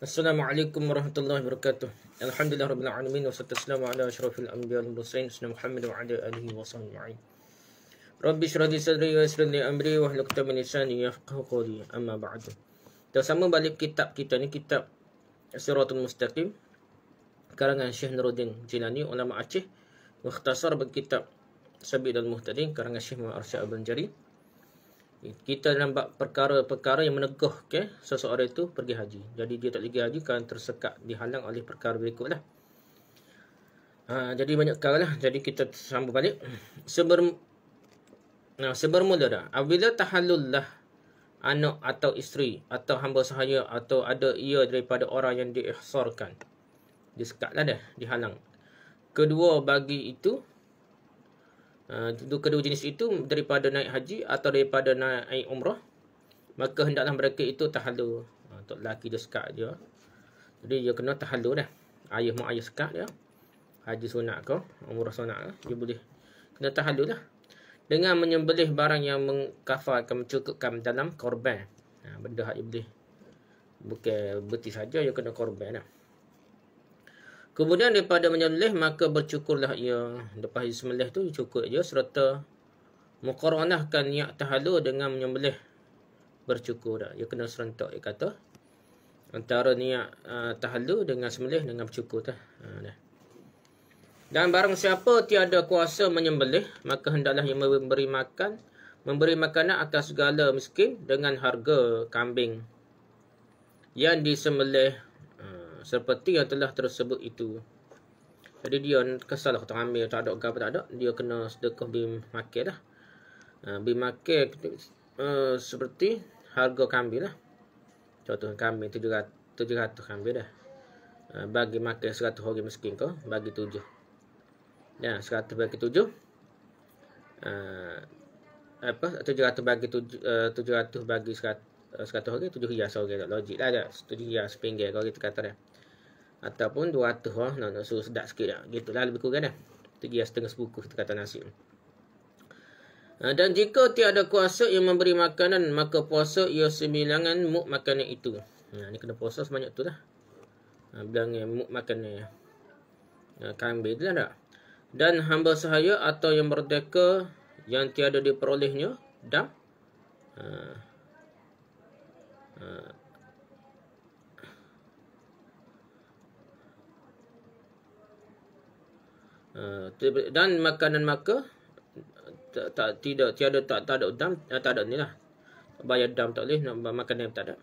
السلام عليكم ورحمة الله وبركاته الحمد لله رب العالمين والصلاة والسلام على أشرف الأنبياء والمرسلين سيدنا محمد وعلى آله وصحبه أجمعين ربي اشرح لي صدري ويسر لي أمري واهل كتاب لساني يفقه قولي أما بعد تسمى بالك كتاب كتاب كتاب صراط المستقيم كرangan الشيخ نور الدين جيلاني علماء أتشي مختصر بالكتاب سبيل المهتدين كرangan الشيخ مارشا بن جرير kita nampak perkara-perkara yang meneguh okay, seseorang itu pergi haji. Jadi dia tak pergi haji kerana tersekat dihalang oleh perkara berikut lah. Ha, jadi banyak perkara lah. Jadi kita sambung balik. Seber, nah, ha, sebermula dah. Apabila tahallul lah anak atau isteri atau hamba sahaya atau ada ia daripada orang yang diihsarkan. Lah dia sekat lah dah dihalang. Kedua bagi itu Uh, kedua jenis itu daripada naik haji atau daripada naik umrah maka hendaklah mereka itu tahalu ah, untuk lelaki dia sekat dia jadi dia kena tahalu dah ayah mak ayah sekat dia haji sunat ke umrah sunat ke lah, dia boleh kena tahalu lah dengan menyembelih barang yang mengkafarkan mencukupkan dalam korban ha, benda yang boleh bukan betis saja dia kena korban lah Kemudian daripada menyembelih maka bercukurlah ia. Lepas disembelih tu cukur je serta mukaranahkan niat tahalu dengan menyembelih bercukur dah. Ia kena serentak dia kata. Antara niat uh, ah, tahalu dengan sembelih dengan bercukur ah, dah. Ha, Dan barang siapa tiada kuasa menyembelih maka hendaklah ia memberi makan memberi makanan atas segala miskin dengan harga kambing yang disembelih seperti yang telah tersebut itu. Jadi dia kesal lah kata ambil tak ada gap tak ada dia kena sedekah bin makil lah. bin makil uh, seperti harga kambing lah. Contoh kambing 700 700 kambing dah. Ah, bagi makil 100 hari miskin ke bagi 7. Ya 100 bagi 7. Uh, ah, apa 700 bagi 7 uh, 700 bagi 100 100 hari 7 hias hari tak logik lah dah 7 hias pinggir kalau kita kata dah ataupun 200 ah oh. nak no, no, so sedap sikit dah gitulah lebih kurang dah tu dia setengah sebuku kita kata nasi ha, dan jika tiada kuasa yang memberi makanan maka puasa ia sembilangan muk makanan itu nah ha, ni kena puasa sebanyak tu dah ha, bilang yang muk makanan ya kambing itulah dah dan hamba sahaya atau yang merdeka yang tiada diperolehnya dam uh, uh, Ah, dan makanan maka tak, tak tidak tiada tak tak ada dam ah, tak ada nilah bayar dam tak boleh nak makanan dam tak ada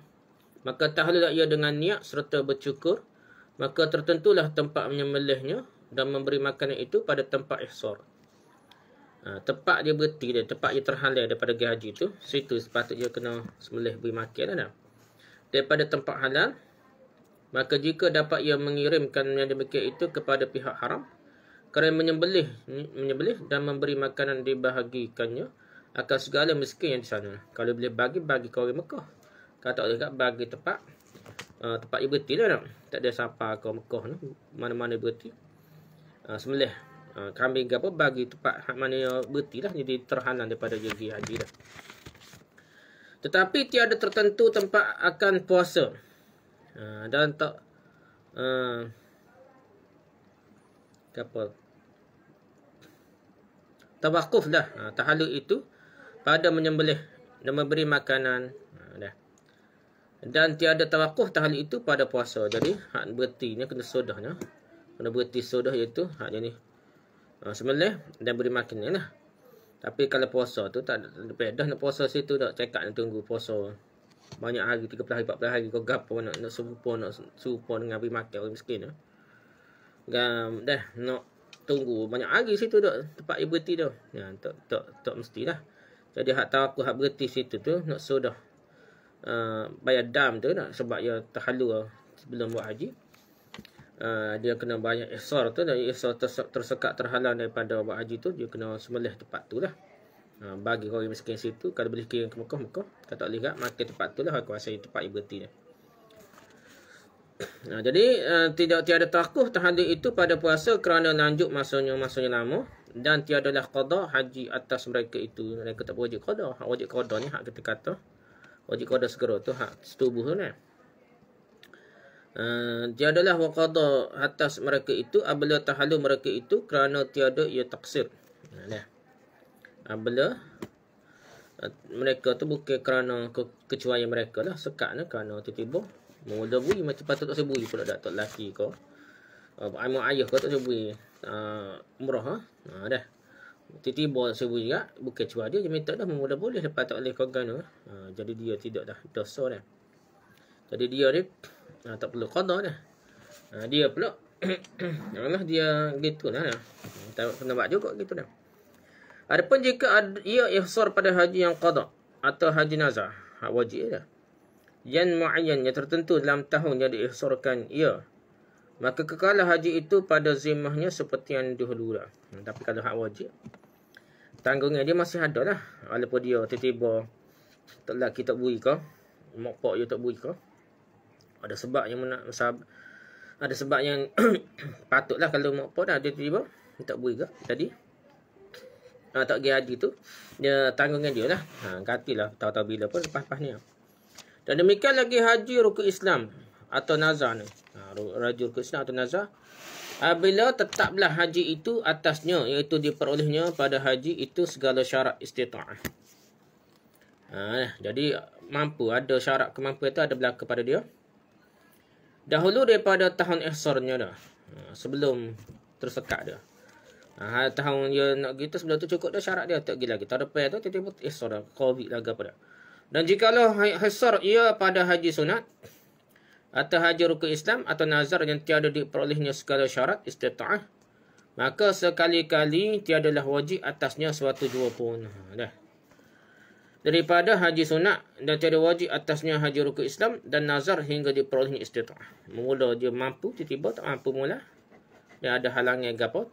maka tahlilah ia dengan niat serta bercukur maka tertentulah tempat menyembelihnya dan memberi makanan itu pada tempat ihsor ha, ah, tempat dia berhenti dia tempat dia terhalai daripada gaji tu situ sepatutnya kena sembelih beri makan kan daripada tempat halal maka jika dapat ia mengirimkan yang demikian itu kepada pihak haram kerana menyembelih hmm, menyembelih dan memberi makanan dibahagikannya akan segala miskin yang di sana. Kalau boleh bagi bagi kau orang Mekah. Kalau tak boleh bagi tempat uh, tempat ibu tiri lah, tak? tak ada siapa kau Mekah ni mana-mana ibu tiri. Uh, sembelih uh, kambing apa bagi tempat hak mana yang betilah jadi terhalang daripada jadi haji lah. Tetapi tiada tertentu tempat akan puasa. Uh, dan tak uh, tawakuf dah ha, tahalu itu pada menyembelih dan memberi makanan ha, dah dan tiada tawakuf tahalul itu pada puasa jadi hak berhenti ni kena sodahnya kena berhenti sodah iaitu hak jenis ha, sembelih dan beri makan lah tapi kalau puasa tu tak ada pedah nak puasa situ tak cekak nak tunggu puasa banyak hari 30 hari 40 hari kau gapo nak nak serupa nak serupa dengan beri makan orang miskin ya. Gam dah nak no tunggu banyak hari situ tu tempat dia berhenti tu ya tak tak tak mestilah jadi hak tahu aku hak berhenti situ tu nak sudah dah uh, bayar dam tu nak sebab dia terhalu lah sebelum buat haji uh, dia kena banyak isar tu dan isar tersekat terhalang daripada buat haji tu dia kena semelih tempat tu lah uh, bagi orang miskin situ kalau boleh kirim ke Mekah Mekah kalau tak boleh kat maka tempat tu lah aku rasa tempat dia berhenti dia. Ha, jadi uh, tidak tiada takuh terhadap itu pada puasa kerana lanjut masanya masanya lama dan tiada lah qada haji atas mereka itu mereka tak wajib qada hak wajib qada ni hak kita kata wajib qada segera tu hak setubuh tu kan ha, Uh, tiadalah waqada atas mereka itu Abla tahalu mereka itu Kerana tiada ia taksir ha, nah, Abla uh, eh, Mereka tu bukan kerana ke- Kecuali mereka lah Sekat kerana tiba-tiba Mula bui macam patut tak sebui pula dak tok laki kau. Ah uh, ayah kau tak sebui. Ah uh, umrah ha. Ha dah. Tiba-tiba sebui juga bukan cuma dia je minta dah mula boleh lepas tak boleh kau gano. Uh, ha? ah, jadi dia tidak dah dosa dah. Jadi dia ni uh, tak perlu qada dah. Uh, dia pula Allah dia gitulah dah. Tak kena buat juga gitu dah. Adapun jika ada, ia ihsar pada haji yang qada atau haji nazar, hak wajib dah. Ya yang muayyan yang tertentu dalam tahun yang diihsorkan ia. Ya. Maka kekalah haji itu pada zimahnya seperti yang dahulu lah. Hmm, tapi kalau hak wajib, tanggungnya dia masih ada lah. Walaupun dia tiba-tiba telah kita bui kau. Mak pak dia tak bui kau. Ada sebab yang nak ada sebab yang patutlah kalau mak pak dah tiba-tiba tak bui kau Jadi, Ha, ah, tak pergi haji tu, dia tanggungan dia lah. Ha, gantilah tahu-tahu bila pun lepas-lepas ni lah. Dan demikian lagi haji rukun Islam atau nazar ni. Ha, haji rukun Islam atau nazar. Bila tetaplah haji itu atasnya iaitu diperolehnya pada haji itu segala syarat istita'ah. Ha, jadi mampu ada syarat kemampuan itu ada berlaku pada dia. Dahulu daripada tahun ihsarnya dah. Ha, sebelum tersekat dia. Ha, tahun dia nak gitu sebelum tu cukup dah syarat dia tak gila lagi. Tahun depan tu tiba-tiba ihsar dah. Covid lah apa dah. Dan jikalau hasar ia pada haji sunat atau haji rukun Islam atau nazar yang tiada diperolehnya segala syarat istita'ah, maka sekali-kali tiadalah wajib atasnya suatu jua pun. Ha, dah. Daripada haji sunat dan tiada wajib atasnya haji rukun Islam dan nazar hingga diperolehnya istita'ah. Mula dia mampu, tiba-tiba tak mampu mula. Dia ada halangan gapot.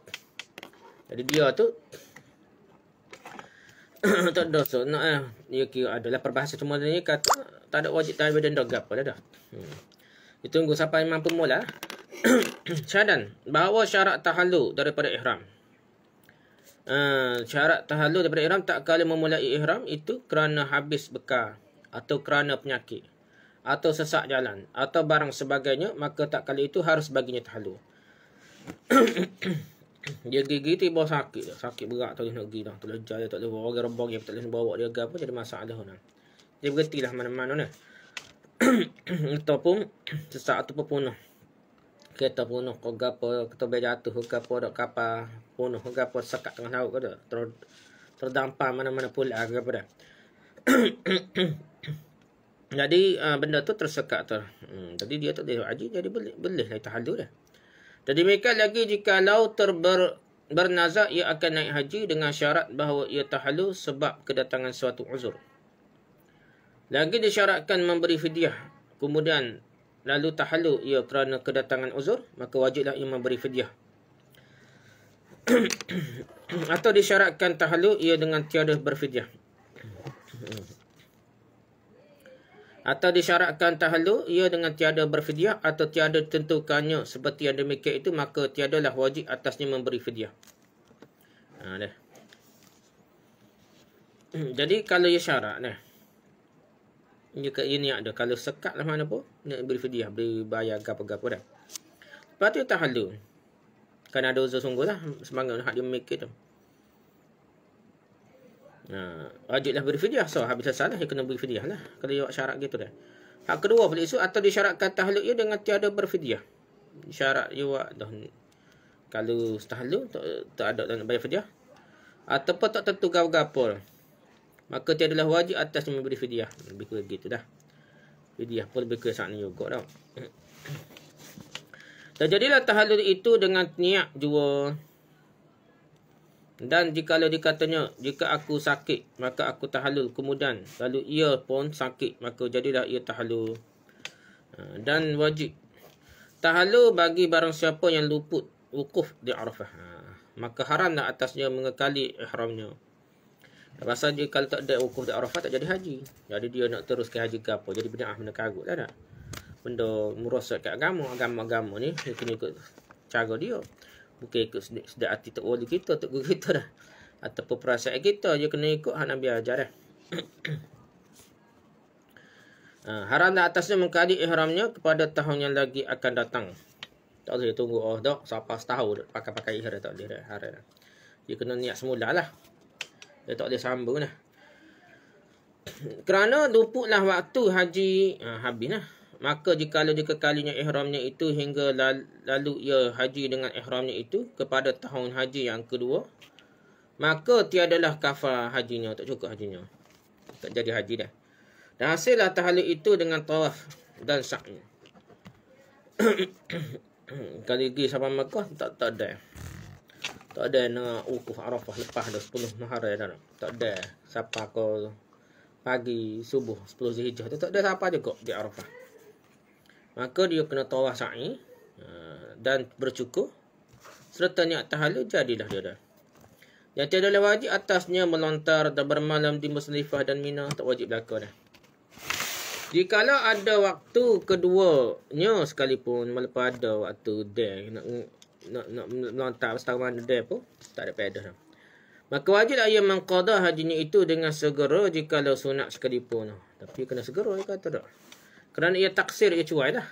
Jadi dia tu tak ada so nak eh ni kira adalah perbahasa semua ni kata tak ada wajib tahu badan dah gapo dah. Hmm. Ditunggu siapa yang mampu mula. Syadan bahawa syarat tahallu daripada ihram. Uh, syarat tahallu daripada ihram tak kala memulai ihram itu kerana habis bekal atau kerana penyakit atau sesak jalan atau barang sebagainya maka tak kala itu harus baginya tahallu. dia gigi tu bawa sakit sakit berat tu nak pergi dah terlejar dia tak boleh orang rembang dia tak boleh bawa dia ke apa, jadi masalah dah dia berhenti lah mana-mana ni ataupun sesak tu pun punah kereta punah kau gapo kereta bel jatuh kau gapo dak kapal punah kau gapo sekat tengah laut kau ter terdampar mana-mana pula gapo dah jadi ah, benda tu tersekat tu lah. hmm, jadi dia tak dia haji jadi boleh boleh lah tahalu dah jadi mereka lagi jikalau terber bernazak ia akan naik haji dengan syarat bahawa ia tahalu sebab kedatangan suatu uzur. Lagi disyaratkan memberi fidyah. Kemudian lalu tahalu ia kerana kedatangan uzur, maka wajiblah ia memberi fidyah. atau disyaratkan tahalu ia dengan tiada berfidyah atau disyaratkan tahallu ia dengan tiada berfidyah atau tiada tentukannya seperti yang demikian itu maka tiadalah wajib atasnya memberi fidyah. Ha dah. Hmm, jadi kalau ia syarat dah. Jika ia niat dah kalau sekat lah mana pun nak beri fidyah, beri bayar gapo-gapo dah. Patut tu tahallu. Kan ada uzur sungguh lah semangat hak dia memikir tu. Nah, ha, wajiblah beri fidyah. So, habis salah, dia kena beri fidyah lah. Kalau awak syarat gitu dah. Hak kedua pula isu, atau disyaratkan tahluk you dengan tiada berfidyah. Syarat you awak dah. Kalau tahluk, tak, tak ada dan bayar fidyah. atau tak tentu kau gapa Maka tiadalah wajib atas memberi fidyah. Lebih kurang gitu dah. Fidyah pun lebih kurang saat ni juga tau. Dan jadilah itu dengan niat jual dan jika jikalau dikatanya, jika aku sakit, maka aku tahalul. Kemudian, lalu ia pun sakit, maka jadilah ia tahalul. Ha, dan wajib. Tahalul bagi barang siapa yang luput wukuf di Arafah. Ha, maka haramlah atasnya mengekali ihramnya. Pasal dia kalau tak ada wukuf di Arafah, tak jadi haji. Jadi dia nak terus ke haji ke apa. Jadi benda ah, benda karut lah tak? Benda merosot ke agama. Agama-agama ni, dia kena ikut cara dia bukan ikut sedap hati tak wali kita, tak guru kita dah. Ataupun perasaan kita, dia kena ikut hak Nabi ajar dah. Ah, haram dah atasnya mengkadi ihramnya kepada tahun yang lagi akan datang. Tak boleh tunggu oh dok sampai setahun pakai-pakai ihram tak boleh dah. Haram. Dia kena niat semula lah. Dia tak boleh sambung lah. Kerana lupuklah waktu haji ha, habis lah maka jika jikalau dikekalinya ihramnya itu hingga lalu, ia haji dengan ihramnya itu kepada tahun haji yang kedua maka tiadalah kafar hajinya tak cukup hajinya tak jadi haji dah dan hasillah tahalul itu dengan tawaf dan sa'i kali pergi sampai Mekah tak tak ada tak ada nak wukuf Arafah lepas dah 10 Muharram dah tak ada siapa kau pagi subuh sepuluh Zulhijah tu tak ada siapa juga di Arafah maka dia kena tawaf sa'i ah, dan bercukur serta niat tahalul jadilah dia dah. Yang tiada oleh wajib atasnya melontar dan bermalam di Musnifah dan Mina tak wajib belaka dah. Jikalau ada waktu keduanya sekalipun melepas ada waktu dia nak nak, nak melontar setahun mana dia pun tak ada pedah dah. Maka wajib ayam lah mengqadah hajinya itu dengan segera jikalau sunat sekalipun. Tapi kena segera dia kata tak kerana ia taksir ia cuai dah.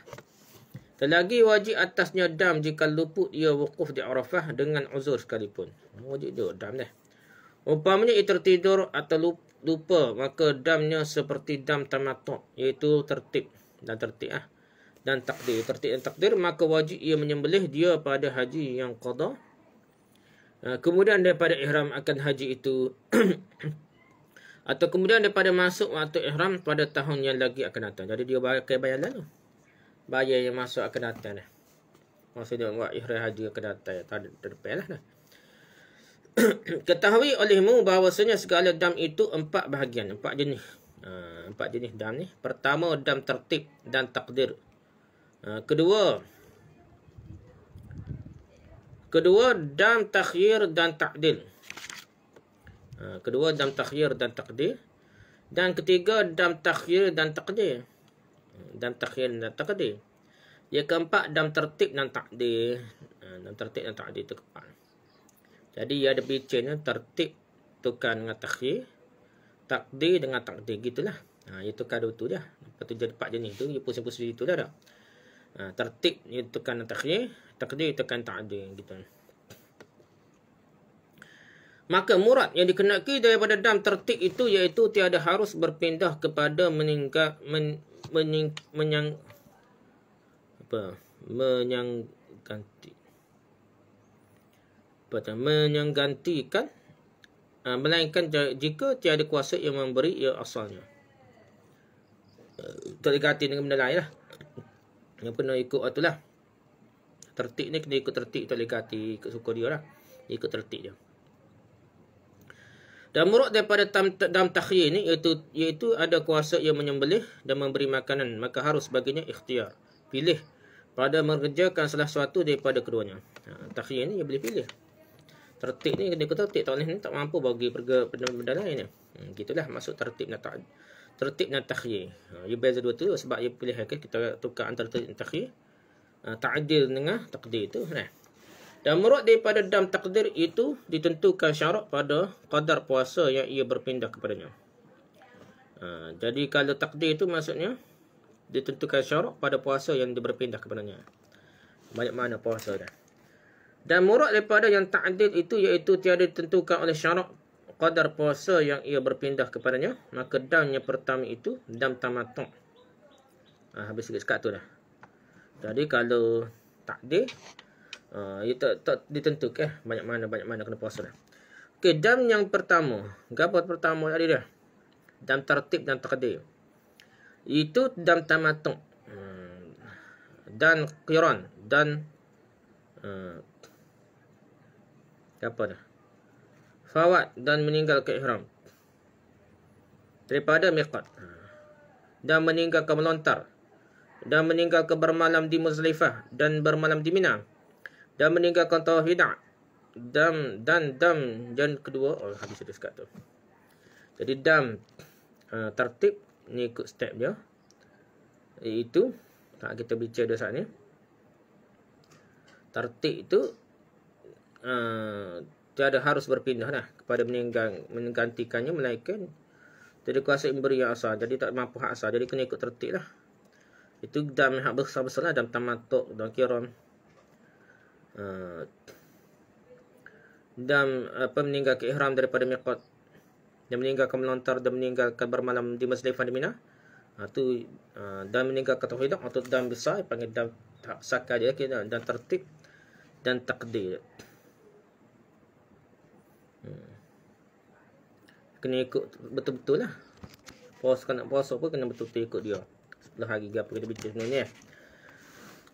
Terlagi wajib atasnya dam jika luput ia wukuf di Arafah dengan uzur sekalipun. Wajib dia dam dah. Umpamanya ia tertidur atau lupa maka damnya seperti dam tamatuk iaitu tertib dan tertib ah. Dan takdir. Tertib dan takdir maka wajib ia menyembelih dia pada haji yang qadar. Ah, kemudian daripada ihram akan haji itu Atau kemudian daripada masuk waktu ihram pada tahun yang lagi akan datang. Jadi dia pakai bayar tu. Bayar yang masuk akan datang dah. Maksudnya buat ihram haji akan datang. Tak ada terdepan lah dah. Ketahui olehmu bahawasanya segala dam itu empat bahagian. Empat jenis. Uh, empat jenis dam ni. Pertama, dam tertib dan takdir. Uh, kedua. Kedua, dam takhir dan takdir. Kedua. Ha, kedua dam takhir dan takdir dan ketiga dam takhir dan takdir dam takhir dan takdir yang keempat dam tertib dan takdir ha, dam tertib dan takdir itu keempat jadi ia ada bincang tertib tukar dengan takhir takdir dengan takdir gitulah ha ia tukar dua tu dah lepas tu dapat jenis tu dia pusing-pusing itu dah dah ha, tertib ia tukar dengan takhir takdir tukar dengan takdir gitu lah. Maka murad yang dikenaki daripada dam tertik itu iaitu tiada harus berpindah kepada meninggal men, mening, menyang apa menyangganti apa menyanggantikan uh, melainkan jika tiada kuasa yang memberi ia asalnya uh, eh, terikatin dengan benda lain lah yang kena ikut waktu tertik ni kena ikut tertik tak boleh ikut suka dia lah ikut tertik je dan murad daripada tam, dam takhir ni iaitu, iaitu ada kuasa ia menyembelih dan memberi makanan. Maka harus baginya ikhtiar. Pilih pada mengerjakan salah satu daripada keduanya. Ha, takhir ni ia boleh pilih. Tertib ni dia kata tertib tahun ni tak mampu bagi perga, benda-benda lain ni. Hmm, gitulah masuk tertib dan takhir. Tertib dan takhir. Ha, ia beza dua tu sebab ia pilih. Kan? Kita tukar antara tertib dan takhir. Ha, ta'adil dengan takdir tu. Ha. Dan murad daripada dam takdir itu ditentukan syarat pada kadar puasa yang ia berpindah kepadanya. Ha, jadi kalau takdir itu maksudnya ditentukan syarat pada puasa yang dia berpindah kepadanya. Banyak mana puasa dah. Dan murad daripada yang takdir itu iaitu tiada ditentukan oleh syarat kadar puasa yang ia berpindah kepadanya. Maka dam yang pertama itu dam tamatok. Ha, habis sikit-sikit tu dah. Jadi kalau takdir dia ah, ya, tak tak ditentukan eh? banyak mana banyak mana kena puasa dah. Okey, dam yang pertama. Gabat pertama ada dia. Dam tertib dan takdir. Itu dam tamatuk. Hmm. Dan qiran dan uh, hmm, apa dah? Fawat dan meninggal ke ihram. Daripada miqat. Dan meninggal ke melontar. Dan meninggal ke bermalam di Muzlifah dan bermalam di Mina dan meninggalkan tauhid dam dan dam dan kedua oh, habis sudah sekat tu jadi dam uh, tertib ni ikut step dia iaitu tak kita bincang dah saat ni tertib tu uh, ada harus berpindah lah kepada meninggal menggantikannya melainkan jadi kuasa memberi yang asal jadi tak mampu hak asal jadi kena ikut tertib lah itu dam hak besar-besar lah dam tamatuk dan kiram Eh, dan apa meninggal ke ihram daripada miqat dan meninggal ke melontar dan meninggal ke bermalam di masjid di Mina ha, tu uh, dan meninggal ke tauhid atau dan besar panggil dan tak saka dia kita dan tertib dan takdir hmm. kena ikut betul-betul lah puasa nak puasa pun kena betul-betul ikut dia Setelah hari ke apa kita bincang sebenarnya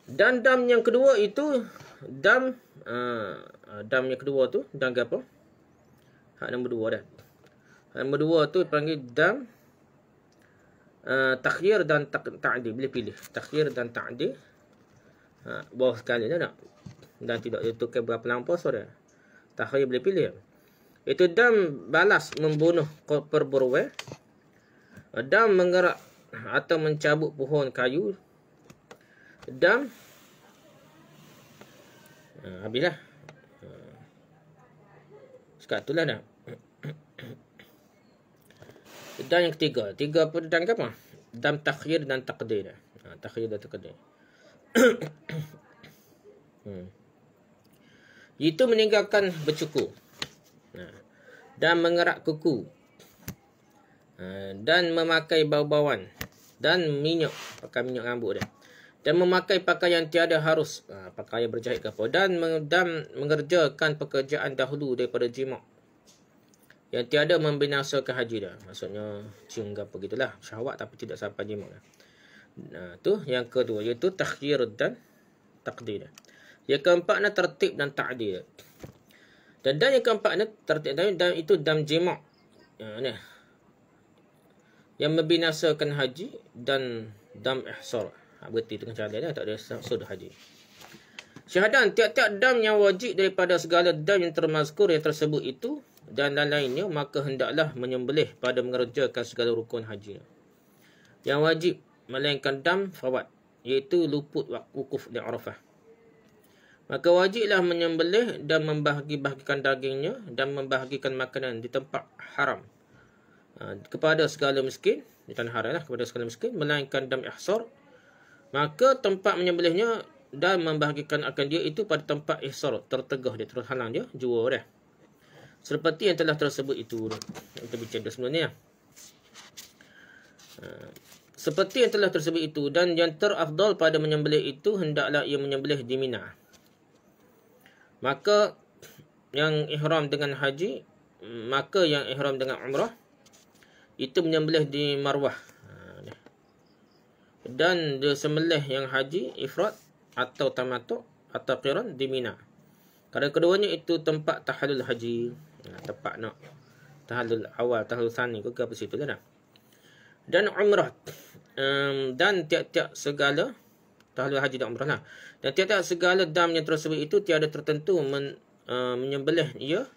dan dam yang kedua itu dam uh, dam yang kedua tu dam apa? Hak nombor dua dah. Hak nombor dua tu panggil dam uh, takhir dan ta'dil. Ta Boleh pilih takhir dan ta'dil. Ha, bawah sekali dah nak dan tidak ditukar berapa lampau saudara. Takhir boleh pilih. Itu dam balas membunuh perburuan. Dam menggerak atau mencabut pohon kayu. Dam Uh, ah, habislah. Uh, ah. sekarang itulah nak. Pedang yang ketiga. Tiga pedang ke apa? Dam takhir dan takdir. Uh, takhir dan takdir. hmm. Itu meninggalkan bercukur. Uh, dan mengerak kuku. Uh, dan memakai bau-bauan. Dan minyak. Pakai minyak rambut dia dan memakai pakaian tiada harus ha, pakaian berjahit kapal dan mengerjakan pekerjaan dahulu daripada jima yang tiada membinasakan haji dia maksudnya cium apa gitulah syahwat tapi tidak sampai jima nah tu yang kedua iaitu takhir dan takdir yang keempat nak tertib dan takdir dan dan yang keempat nak tertib dan, dan itu dam jima ha, yang membinasakan haji dan dam ihsar Ha, Berarti itu cara dia lah, tak ada sud haji. Syahadan tiap-tiap dam yang wajib daripada segala dam yang termazkur yang tersebut itu dan lain-lainnya maka hendaklah menyembelih pada mengerjakan segala rukun haji. Yang wajib melainkan dam fawad iaitu luput wukuf di Arafah. Maka wajiblah menyembelih dan membahagi-bahagikan dagingnya dan membahagikan makanan di tempat haram. Ha, kepada segala miskin, di tanah haram lah, kepada segala miskin, melainkan dam ihsar maka tempat menyembelihnya dan membahagikan akan dia itu pada tempat ihsar tertegah dia terhalang dia jua dia seperti yang telah tersebut itu kita bercanda sebenarnya ha. seperti yang telah tersebut itu dan yang terafdal pada menyembelih itu hendaklah ia menyembelih di Mina maka yang ihram dengan haji maka yang ihram dengan umrah itu menyembelih di Marwah dan dia sembelih yang haji ifrat atau tamatuk atau qiran di Mina. Kerana keduanya itu tempat tahallul haji. Ya, tempat nak tahallul awal, tahallul sani ke apa situ lah nak. Dan umrah. Um, dan tiap-tiap segala tahallul haji dan umrah lah. Dan tiap-tiap segala dam yang tersebut itu tiada tertentu men, uh, menyembelih ia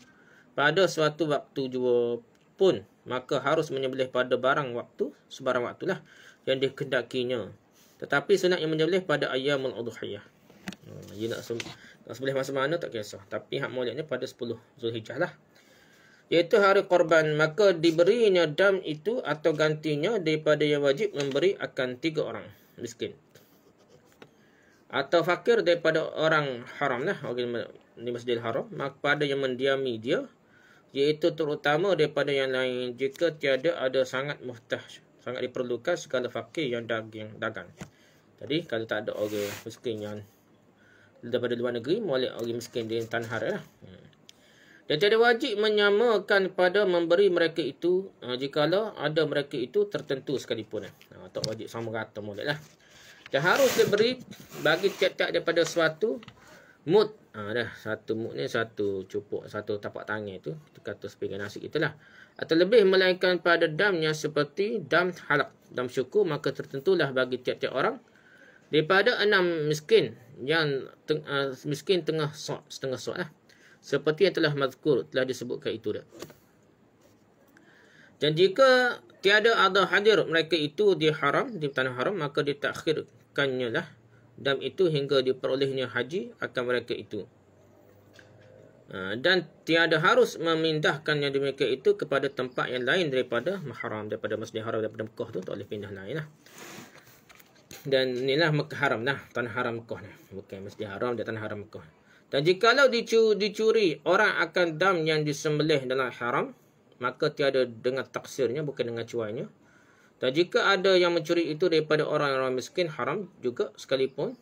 pada suatu waktu jua pun. Maka harus menyembelih pada barang waktu, sebarang waktulah yang dikendakinya. Tetapi sunat yang menyebelih pada ayam al-aduhiyah. Hmm, dia nak, se nak masa mana tak kisah. Tapi hak mulia pada 10 Zulhijjah lah. Iaitu hari korban. Maka diberinya dam itu atau gantinya daripada yang wajib memberi akan tiga orang miskin. Atau fakir daripada orang haram lah. Orang di masjid haram. Maka pada yang mendiami dia. Iaitu terutama daripada yang lain. Jika tiada ada sangat muhtaj sangat diperlukan segala fakir yang daging dagang. Jadi kalau tak ada orang miskin yang daripada luar negeri, mulai orang miskin di tanah hara lah. Hmm. Dan tidak wajib menyamakan pada memberi mereka itu uh, jikalau ada mereka itu tertentu sekalipun. Uh, tak wajib sama rata mulai lah. Dan harus diberi bagi tiap-tiap daripada suatu mood. Uh, ha, dah, satu mood ni satu cupuk, satu tapak tangan itu. Kita kata sepinggan nasi itulah atau lebih melainkan pada damnya seperti dam halak, dam syuku maka tertentulah bagi tiap-tiap orang. Daripada enam miskin yang teng- uh, miskin tengah so, setengah so, lah. Seperti yang telah mazkur, telah disebutkan itu dah. Dan jika tiada ada hadir mereka itu di haram, di tanah haram, maka ditakhirkannya lah dam itu hingga diperolehnya haji akan mereka itu. Ha, dan tiada harus memindahkan yang demikian itu kepada tempat yang lain daripada mahram daripada masjid haram daripada Mekah tu tak boleh pindah lain lah dan inilah Mekah haram lah tanah haram Mekah ni bukan masjid haram dia tanah haram Mekah dan jikalau dicuri, dicuri orang akan dam yang disembelih dalam haram maka tiada dengan taksirnya bukan dengan cuainya dan jika ada yang mencuri itu daripada orang-orang miskin haram juga sekalipun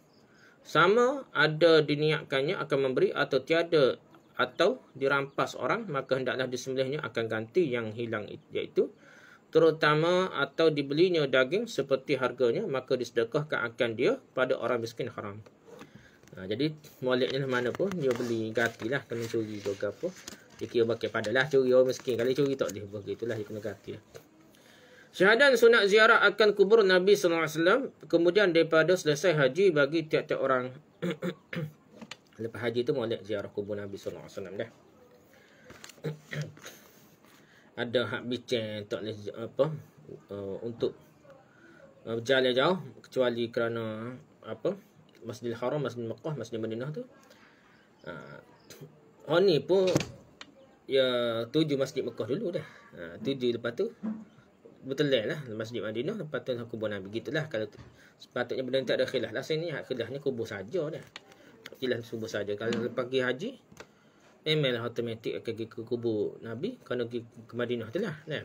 sama ada diniatkannya akan memberi atau tiada atau dirampas orang maka hendaklah disembelihnya akan ganti yang hilang iaitu terutama atau dibelinya daging seperti harganya maka disedekahkan akan dia pada orang miskin haram. Ha, jadi moleknya lah mana pun dia beli ganti lah kena curi ke apa. Dia kira pakai padalah curi orang miskin. Kalau curi tak boleh. Begitulah dia kena ganti lah. Syahadan sunat ziarah akan kubur Nabi Sallallahu Alaihi Wasallam kemudian daripada selesai haji bagi tiap-tiap orang. Lepas haji tu molek ziarah kubur Nabi sallallahu alaihi wasallam dah. ada hak bincang tak boleh apa uh, untuk uh, berjalan uh, jauh kecuali kerana apa Masjidil Haram, Masjidil Mekah, Masjidil Madinah tu. Ha uh, ni pun ya tuju Masjid Mekah dulu dah. Ha tuju lepas tu betul lah Masjid Madinah lepas tu lah kubur Nabi gitulah kalau sepatutnya benda ni tak ada khilaf lah sini khilafnya kubur saja dah kilang subuh saja. Kalau hmm. pergi haji, email eh, automatik akan pergi ke kubur Nabi Kalau pergi ke Madinah tu lah. Nah. Kan?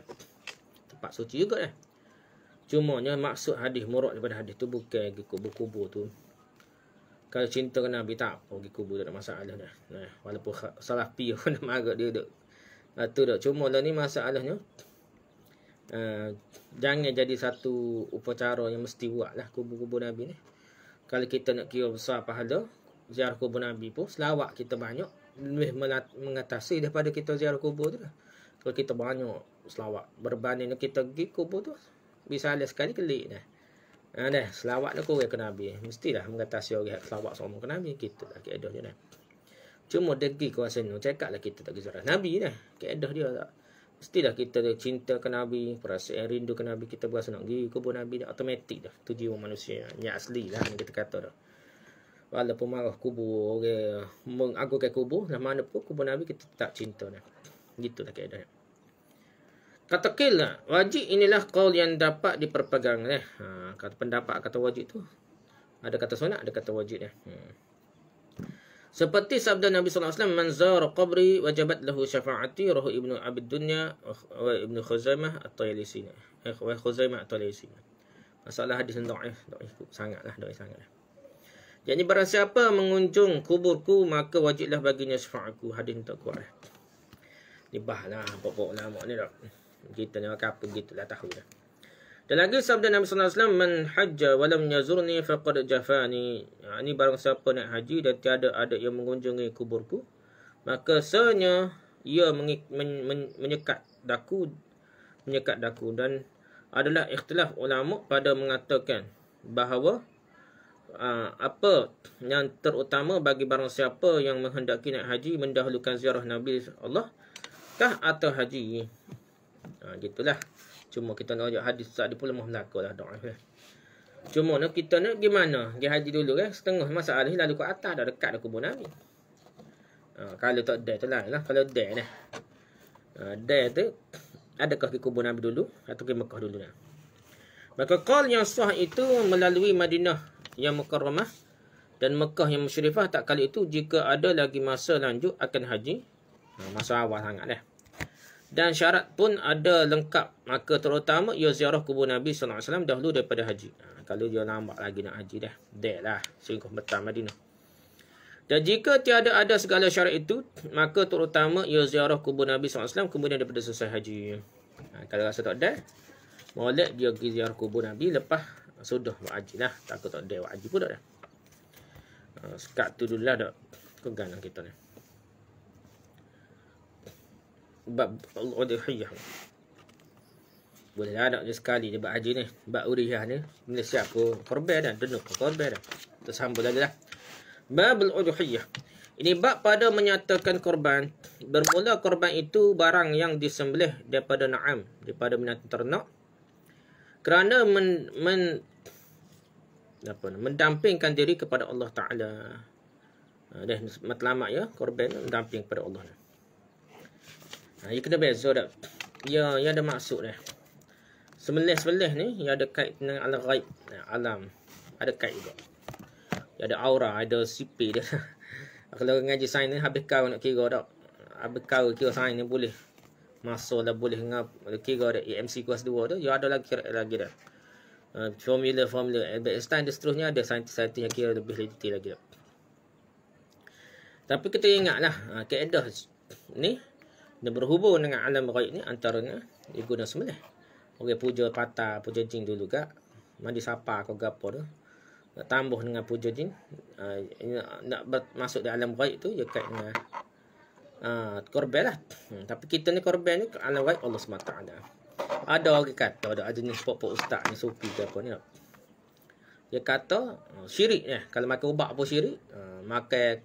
Tempat suci juga lah. Cuma maksud hadis murad daripada hadis tu bukan pergi ke kubur-kubur tu. Kalau cinta ke Nabi tak pergi kubur tak ada masalah lah. Nah, walaupun ha- salah pi pun marah dia duk. Nah, tu dah. Cuma lah ni masalahnya. Uh, jangan jadi satu upacara yang mesti buat lah kubur-kubur Nabi ni. Kalau kita nak kira besar pahala, ziarah kubur Nabi pun selawat kita banyak lebih mengatasi daripada kita ziarah kubur tu lah. Kalau kita banyak selawat berbanding kita pergi kubur tu bisa ada sekali kelik dah. Ha dah selawat nak kurang ke Nabi mestilah mengatasi orang selawat sama ke Nabi kita tak kaedah dia dah. Cuma degi kuasa ni cakaplah kita tak ziarah Nabi dah. Kaedah dia tak. Mestilah kita cinta ke Nabi, perasaan rindu ke Nabi, kita berasa nak pergi kubur Nabi dah automatik dah. Tu jiwa manusia yang asli lah yang kita kata dah walaupun marah kubur orang mengagungkan kubur dan mana pun kubur Nabi kita tak cinta dia. Gitulah kaedah dia. Kata kil lah, wajib inilah qaul yang dapat diperpegang eh. Ha, kata pendapat kata wajib tu. Ada kata sunat, ada kata wajib eh. Hmm. Seperti sabda Nabi SAW, Man qabri wajabat lahu syafa'ati rahu ibnu abid dunya wa ibnu khuzaimah at-tayalisina. Eh, wa khuzaimah at-tayalisina. Masalah hadis yang do'if. Do'if sangatlah, do'if sangatlah. Jadi barang siapa mengunjung kuburku maka wajiblah baginya syafaatku hadin takwa. Ni eh. lah, pokok nama lah, ni dak. Kita ni akan apa gitulah tahu lah. Dan lagi sabda Nabi SAW, Man hajja walam yazurni faqad jafani. Ha, ini barang siapa naik haji dan tiada ada yang mengunjungi kuburku. Maka senya ia men men men menyekat daku. Menyekat daku. Dan adalah ikhtilaf ulama pada mengatakan bahawa Ah, apa yang terutama bagi barang siapa yang menghendaki naik haji mendahulukan ziarah Nabi Allah kah atau haji? Ha, gitulah. Cuma kita nak ajak hadis saat di pulau mahu melaka lah doa. Lah. Cuma nak kita nak gimana? Pergi haji dulu kan? Eh? Setengah alih lalu ke atas dah dekat dah kubur Nabi. Ha, kalau tak dek tu lah. Kalau dek lah. Ha, tu adakah ke kubur Nabi dulu? Atau ke Mekah dulu lah. Maka call yang sah itu melalui Madinah yang mukarramah dan Mekah yang musyrifah tak kali itu jika ada lagi masa lanjut akan haji. Masa awal sangat dah. Dan syarat pun ada lengkap. Maka terutama ia ziarah kubur Nabi SAW dahulu daripada haji. Kalau dia nampak lagi nak haji dah. Dek lah. singgah betah Madinah. Dan jika tiada ada segala syarat itu, maka terutama ia ziarah kubur Nabi SAW kemudian daripada selesai haji. Kalau rasa tak ada, boleh dia pergi ziarah kubur Nabi lepas sudah wajib lah. takut tak ada wajib pun tak ada. Ah, sekat tu dulu lah dok. Kegan kita ni. Bab Allah Udhiyah. Boleh lah nak sekali dia buat ni. Bab Udhiyah ni. Bila siapa korban dah. Denuk pun korban dah. Tersambul lagi lah. Bab Udhiyah. Ini bab pada menyatakan korban. Bermula korban itu barang yang disembelih daripada na'am. Daripada binatang ternak kerana men, men apa mendampingkan diri kepada Allah Taala. dah matlamat ya, korban mendamping kepada Allah. Ha, ah, ya uh, ia kena beza dah. Ya, ia ya ada maksud dah. Sebelah-sebelah ni ia ya ada kait dengan alam ghaib, alam. Ada kait juga. Ia ada aura, ada sipi dia. Kalau ngaji sains ni habis kau nak kira dak. Habis kau kira sains ni boleh masuk dah boleh ngap kira ada EMC kuas 2 tu you ada lagi kira lagi dah uh, formula formula Einstein eh, dan seterusnya ada saintis-saintis yang kira lebih detail lagi dah tapi kita ingatlah uh, ah, keedah ni dia berhubung dengan alam raib ni antaranya ego dan sembelih Okey puja patah puja jin dulu juga mandi sapa kau gapo tu tambah dengan puja jin uh, nak masuk di alam raib tu ya kait dengan uh, korban lah. Hmm, tapi kita ni korban ni kerana right Allah SWT. Ada orang kata, ada, ada ni sepupu ustaz ni, sufi ke apa ni. Dia kata, uh, syirik ni. Eh. Kalau makan ubah pun syirik. Uh, makan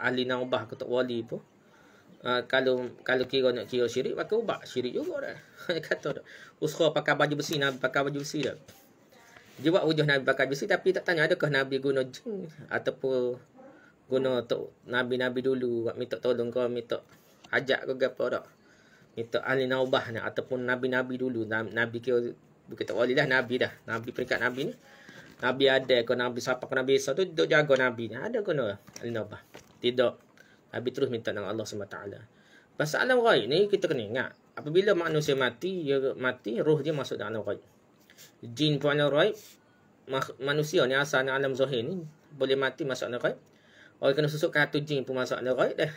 ahli nak ubah ke tak wali pun. Uh, kalau kalau kira nak kira syirik, makan ubah. Syirik juga dah. dia kata, usaha pakai baju besi, Nabi pakai baju besi dah. Dia buat wujud Nabi pakai besi, tapi tak tanya adakah Nabi guna jin ataupun guna untuk nabi-nabi dulu buat minta tolong kau minta ajak kau gapo dak minta ahli naubah ni ataupun nabi-nabi dulu nabi ke bukan tak dah nabi dah nabi peringkat nabi ni nabi ada kau nabi siapa kau nabi esa tu duk jaga nabi ni ada guna ahli naubah tidak nabi terus minta dengan Allah SWT pasal alam ghaib ni kita kena ingat apabila manusia mati dia mati roh dia masuk dalam alam ghaib jin pun alam ghaib manusia ni asalnya alam zahir ni boleh mati masuk alam ghaib Orang kena susuk kartu jin pun masuk dalam raib dah.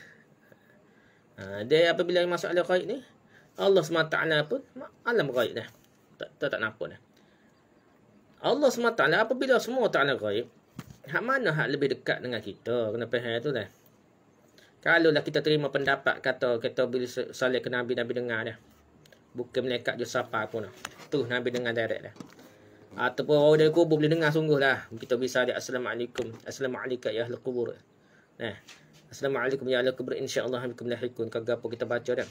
Ha, dia apabila masuk dalam raib ni, Allah SWT pun alam raib dah. Tak, tak, tak nampak dah. Allah SWT apabila semua tak alam raib, hak mana hak lebih dekat dengan kita? Kena faham tu dah. Kalau lah kita terima pendapat kata kita bila salih ke Nabi, Nabi dengar dah. Bukan melekat je siapa pun. Tu Nabi dengar direct dah. Ataupun orang dari kubur boleh dengar sungguh lah. Kita bisa dia Assalamualaikum. Assalamualaikum ya ahli kubur. Nah. Eh, Assalamualaikum ya ahli kubur. InsyaAllah. Kau Kegapa kita baca dah.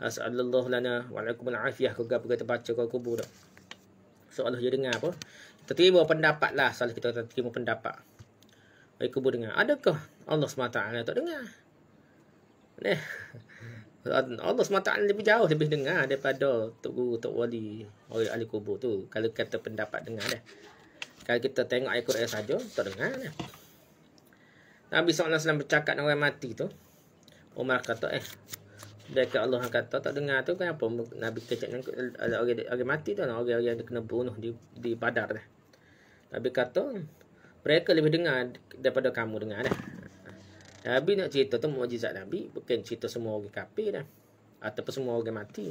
Assalamualaikum lana wa'alaikum al-afiyah kegapa kita baca kau kubur dah. Soalan dia dengar apa? Kita terima pendapat lah. Soalan kita terima pendapat. Baik kubur dengar. Adakah Allah SWT tak dengar? Nih. Eh, Allah SWT lebih jauh lebih dengar daripada Tok Guru Tok Wali orang ahli kubur tu kalau kata pendapat dengar dah kalau kita tengok ayat Quran saja tak dengar dah Nabi SAW bercakap dengan orang mati tu Umar kata eh dia Allah kata tak dengar tu kenapa Nabi kecek orang, orang mati tu orang-orang yang kena bunuh di, di padar dah Nabi kata mereka lebih dengar daripada kamu dengar dah Nabi nak cerita tu mukjizat Nabi bukan cerita semua orang kafir dah ataupun semua orang mati.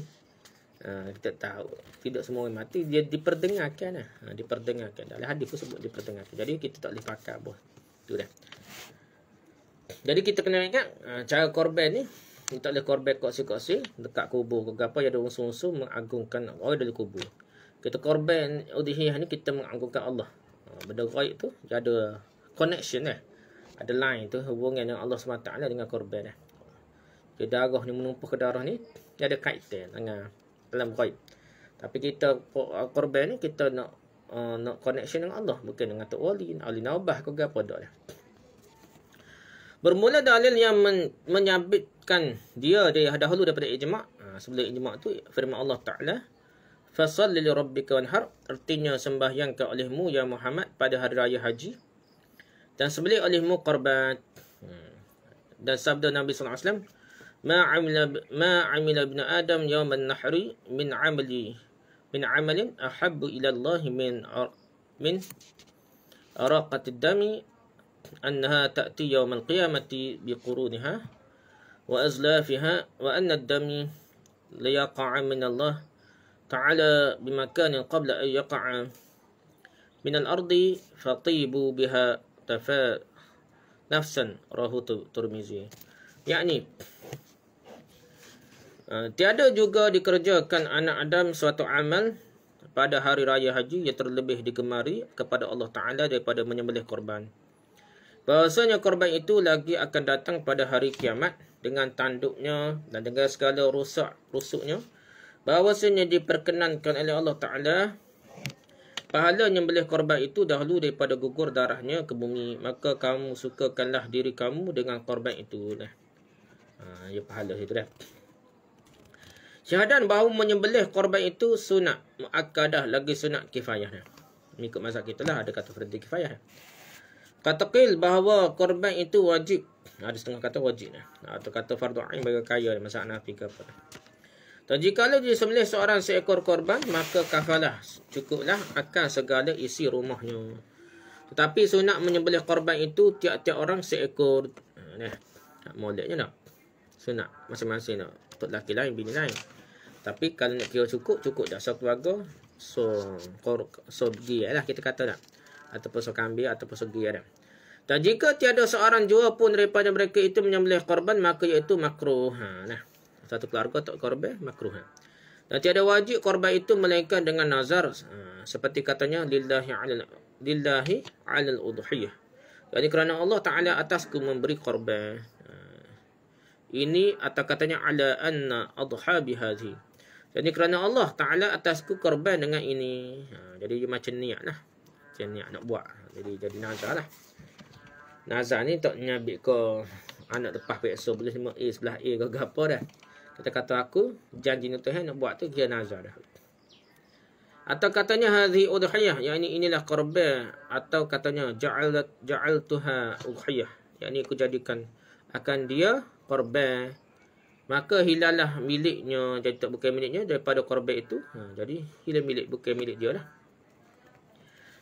Uh, kita tahu tidak semua orang mati dia diperdengarkan lah. Uh, diperdengarkan. Dalam hadis pun sebut diperdengarkan. Jadi kita tak boleh pakai buah. Tu dah. Jadi kita kena ingat uh, cara korban ni kita tak boleh korban kok si dekat kubur ke apa ada orang sungsu mengagungkan allah dari kubur. Kita korban udhiyah ni kita mengagungkan Allah. Uh, benda gaib tu dia ada connection lah. Eh ada line tu hubungan dengan Allah SWT dengan korban eh. Dia darah ni menumpuh ke darah ni dia ada kaitan dengan dalam ghaib. Tapi kita korban ni kita nak uh, nak connection dengan Allah bukan dengan tok wali, ahli naubah ke apa dak dah. Bermula dalil yang men, menyabitkan dia dari dahulu daripada ijma' ha, sebelum ijma' tu firman Allah Taala fasallil rabbika wanhar artinya sembahyangkan olehmu ya Muhammad pada hari raya haji dan sembeli olehmu korban dan sabda Nabi SAW alaihi wasallam ma amila ma amila ibnu adam yawman nahri min amali min amalin ahabbu ila Allah min ar, min araqatid dami annaha ta'ti yawmal qiyamati biquruniha wa azlafiha wa anna ad-dami liyaqa'a min Allah ta'ala bimakan qabla an yaqa'a من الأرض فطيبوا بها muktafa nafsan rahu turmizi yakni uh, tiada juga dikerjakan anak Adam suatu amal pada hari raya haji yang terlebih digemari kepada Allah Ta'ala daripada menyembelih korban. Bahasanya korban itu lagi akan datang pada hari kiamat dengan tanduknya dan dengan segala rusak rusuknya. Bahasanya diperkenankan oleh Allah Ta'ala Pahala yang boleh korban itu dahulu daripada gugur darahnya ke bumi. Maka kamu sukakanlah diri kamu dengan korban itu. Nah. Ha, ya pahala itu dah. Syahadan bahawa menyembelih korban itu sunat. Mu'akadah lagi sunat kifayah. Nah. Ikut mazhab kita lah ada kata perintah kifayah. Kata qil bahawa korban itu wajib. Ada setengah kata wajib. Nah. Ha, atau kata fardu'in bagi kaya. Masa'an nafi ke apa. Dan jika disembelih seorang seekor korban, maka kafalah cukuplah akan segala isi rumahnya. Tetapi sunat menyembelih korban itu tiap-tiap orang seekor. Eh, nah, tak moleknya nak. Sunat masing-masing nak. Untuk lelaki lain, bini lain. Tapi kalau nak kira cukup, cukup dah. So, keluarga, so, kor, so, gear lah kita kata tak. Ataupun so, kambing, ataupun so, gear lah. Dan jika tiada seorang jua pun daripada mereka itu menyembelih korban, maka iaitu makruh. Ha, nah satu keluarga tak korban makruh. Dan tiada wajib korban itu melainkan dengan nazar ha, seperti katanya lillahi alal lillahi alal udhiyah. Jadi kerana Allah Taala atasku memberi korban. Ha. Ini atau katanya ala anna adha bihadhi. Jadi kerana Allah Taala atasku korban dengan ini. Ha, jadi macam niatlah. Macam niat nak buat. Jadi jadi nazar lah. Nazar ni tak nyabik ke anak lepas peksa boleh 5A 11A ke apa dah. Kita kata aku janji ni Tuhan nak buat tu dia nazar dah. Atau katanya hadhi udhiyah. Yang ini inilah korban. Atau katanya ja'al ja'al tuha udhiyah. Yang ini aku jadikan akan dia korban. Maka hilalah miliknya. Jadi tak bukan miliknya daripada korban itu. Ha, jadi hilal milik bukan milik dia lah.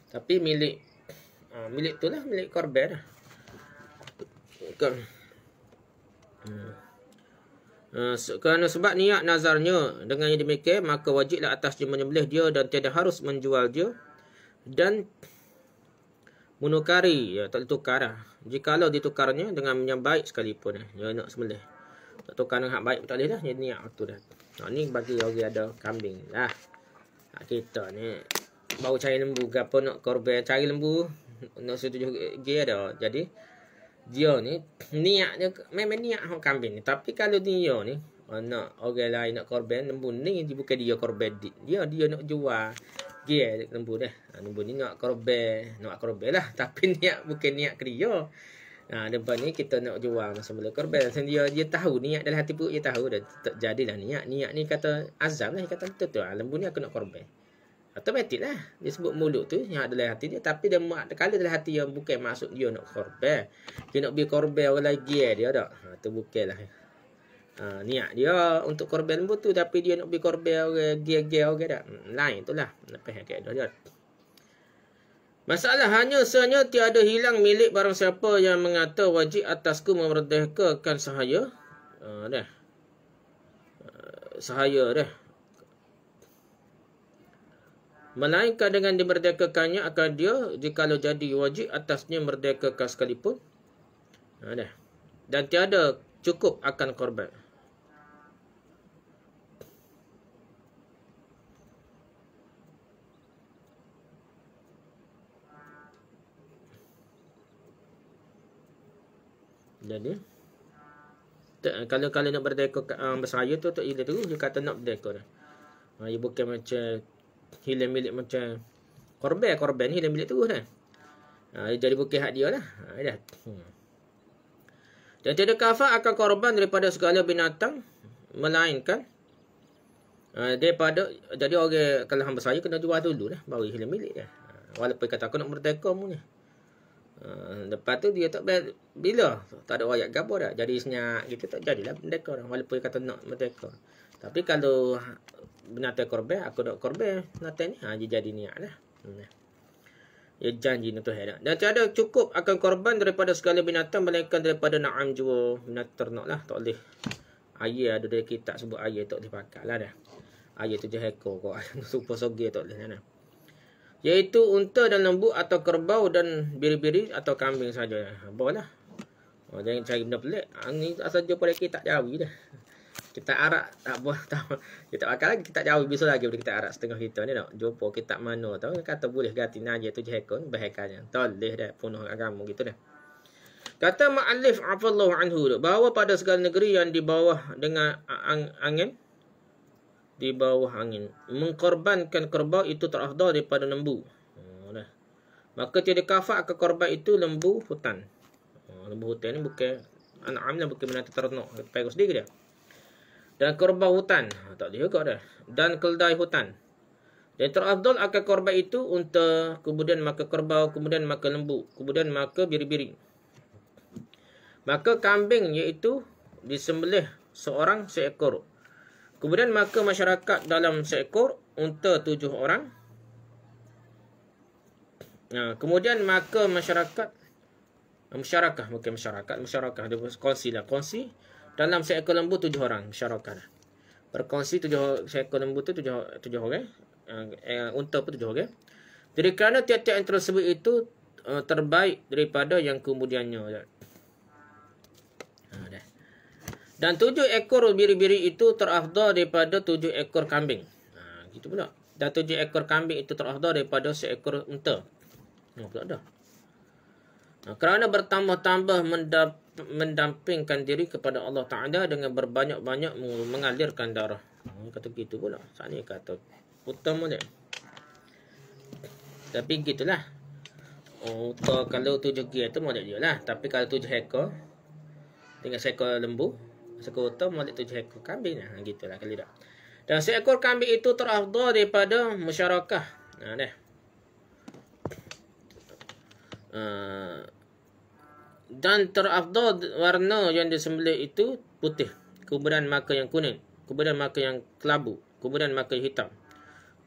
Tapi milik ha, milik tu lah. Milik korban lah. Bukan. Uh, kerana sebab niat nazarnya dengan yang demikian, maka wajiblah atasnya menyembelih dia dan tiada harus menjual dia. Dan menukari, ya, tak boleh tukar lah. Jikalau ditukarnya dengan yang baik sekalipun, eh, dia nak sembelih. Tak tukar dengan yang baik pun tak boleh lah. Ini niat tu dah. Nah, ha, ni bagi orang ada kambing lah. Nah, ha, kita ni baru cari lembu. Gapa nak korban cari lembu. Nak setuju gear dah. Jadi, dia ni niat niatnya memang niat hok kambing ni tapi kalau dia ni oh, nak orang lain nak korban nembu ni dia bukan dia korban dia dia nak jual dia nembu dah ha, ni nak korban nak korban lah tapi niat bukan niat kerja Nah, ha, depan ni kita nak jual masa mula korban. Dan dia dia tahu niat dalam hati pun dia tahu dah tak jadilah niat. Niat ni kata azam lah kata betul tu. Ha, lembu ni aku nak korban. Automatik lah. Dia sebut mulut tu yang ada dalam hati dia. Tapi dia ada kala dalam hati yang bukan maksud dia nak korban. Dia nak biar korban orang lagi eh, dia tak? Ha, tu bukan lah. Ha, niat dia untuk korban pun tu. Tapi dia nak biar korban orang gear-gear orang tak? Hmm, lain tu lah. Lepas yang kedua dia. Masalah hanya sebenarnya tiada hilang milik barang siapa yang mengata wajib atasku memerdekakan sahaya. Uh, dah. Uh, Sahaya dah. Melainkan dengan dimerdekakannya akan dia jika jadi wajib atasnya merdekakan sekalipun. Ada. Ha, Dan tiada cukup akan korban. Jadi kalau kalau nak berdeka um, ah, bersaya tu tu ilah tu dia kata nak berdeka dah. Ha, macam hilang milik macam korban korban ni hilang milik terus kan ha, dia jadi bukit hak dia lah ha, dia. Hmm. dan tiada kafah akan korban daripada segala binatang melainkan ha, daripada jadi orang kalau hamba saya kena jual dulu lah baru hilang milik dia ha, walaupun kata aku nak merdeka pun ni Uh, lepas tu dia tak bayar bila tak ada rakyat gabar dah jadi senyap kita tak jadilah mereka orang walaupun kata nak mereka tapi kalau benata korban aku dok korban benata ni ha dia jadi niat lah hmm. Ya janji ni Tuhan Dan tiada cukup akan korban daripada segala binatang Melainkan daripada na'am jua Binatang ternak lah Tak boleh Ayah ada dari kita sebut ayah Tak boleh pakat lah dah Ayah tu je jahekor kok Super soge tak boleh nah, nah. Iaitu unta dan lembu atau kerbau dan biri-biri atau kambing saja. Boleh lah. Oh, jangan cari benda pelik. Ini asal jumpa lagi tak jauh dah kita arak tak boleh tahu kita akan lagi kita jauh bisu lagi kita arak setengah kita ni nak jumpa kita mana tahu kata boleh ganti najis tu jehekon Tol toleh dah punuh agamu gitu dah kata muallif Allah anhu bahawa pada segala negeri yang di bawah dengan angin di bawah angin mengkorbankan kerbau itu terafdal daripada lembu oh, maka tiada kafak ke korban itu lembu hutan oh, lembu hutan ni bukan anak amnya lah, bukan menata ternak pegos dia ke dan korban hutan. Ha, tak ada juga dah. Dan keldai hutan. Dan terafdol akan korban itu unta, kemudian maka kerbau, kemudian maka lembu, kemudian maka biri-biri. Maka kambing iaitu disembelih seorang seekor. Kemudian maka masyarakat dalam seekor unta tujuh orang. Nah, ha, kemudian maka masyarakat, masyarakat, bukan masyarakat, masyarakat, ada kongsi lah, kongsi dalam seekor lembu tujuh orang syarakat berkongsi tujuh seekor lembu tu tujuh tujuh orang okay? uh, eh, eh, unta pun tujuh orang jadi kerana tiap-tiap yang tersebut itu uh, terbaik daripada yang kemudiannya ha, dan tujuh ekor biri-biri itu terafdal daripada tujuh ekor kambing. Ha, gitu pula. Dan tujuh ekor kambing itu terafdal daripada seekor unta. Ha, pula dah. Kerana bertambah-tambah mendampingkan diri kepada Allah Ta'ala dengan berbanyak-banyak mengalirkan darah. Ha, kata gitu pula. Saat ni kata putar mulut. Tapi gitulah. Oh, to, kalau tujuh gear tu mulut dia lah. Tapi kalau tujuh hekor, tinggal seekor lembu, seekor utam mulut tujuh hekor kambing. Nah, ha, gitulah kalau tidak. Dan seekor kambing itu terafdol daripada musyarakah. Nah, ha, deh. Uh, dan terafdal warna yang disembelih itu putih kemudian maka yang kuning kemudian maka yang kelabu kemudian maka yang hitam